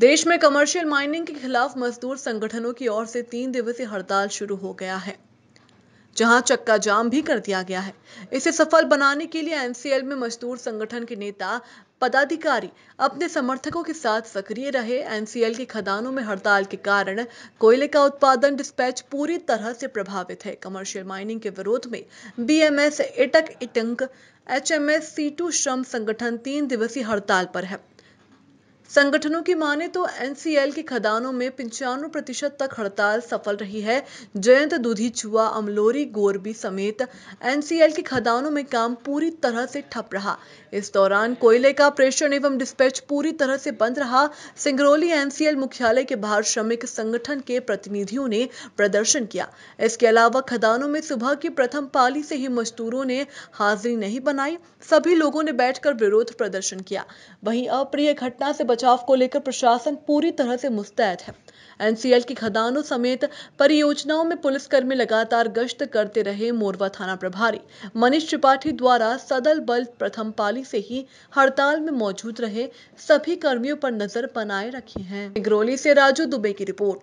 देश में commercial mining के खिलाफ मजदूर संगठनों की ओर से तीन दिवसीय हड़ताल शुरू हो गया है जहां चक्का जाम भी कर दिया गया है इसे सफल बनाने के लिए एनसीएल में मजदूर संगठन के नेता पदाधिकारी अपने समर्थकों के साथ सक्रिय रहे एनसीएल की खदानों में हड़ताल के कारण कोयले का उत्पादन डिस्पैच पूरी तरह से प्रभावित है कमर्शियल माइनिंग के विरोध में बीएमएस इटक इटंक एचएमएस सीटू श्रम संगठन तीन दिवसीय हड़ताल पर है संगठनों की माने तो एनसीएल की खदानों में पंचानवे प्रतिशत तक हड़ताल सफल रही है जयंत दुधीचुआ अमलोरी गोरबी समेत एनसीएल की खदानों में काम पूरी तरह से ठप रहा इस दौरान कोयले का प्रेषण एवं डिस्पैच पूरी तरह से बंद रहा सिंगरौली एनसीएल मुख्यालय के बाहर श्रमिक संगठन के प्रतिनिधियों ने प्रदर्शन किया इसके अलावा खदानों में सुबह की प्रथम पाली से ही मजदूरों ने हाजिरी नहीं बनाई सभी लोगों ने बैठकर विरोध प्रदर्शन किया वहीं अप्रिय घटना से बच बचाव को लेकर प्रशासन पूरी तरह से मुस्तैद है एनसीएल की खदानों समेत परियोजनाओं में पुलिसकर्मी लगातार गश्त करते रहे मोरवा थाना प्रभारी मनीष त्रिपाठी द्वारा सदल बल प्रथम पाली से ही हड़ताल में मौजूद रहे सभी कर्मियों पर नजर बनाए रखी है निगरोली से राजू दुबे की रिपोर्ट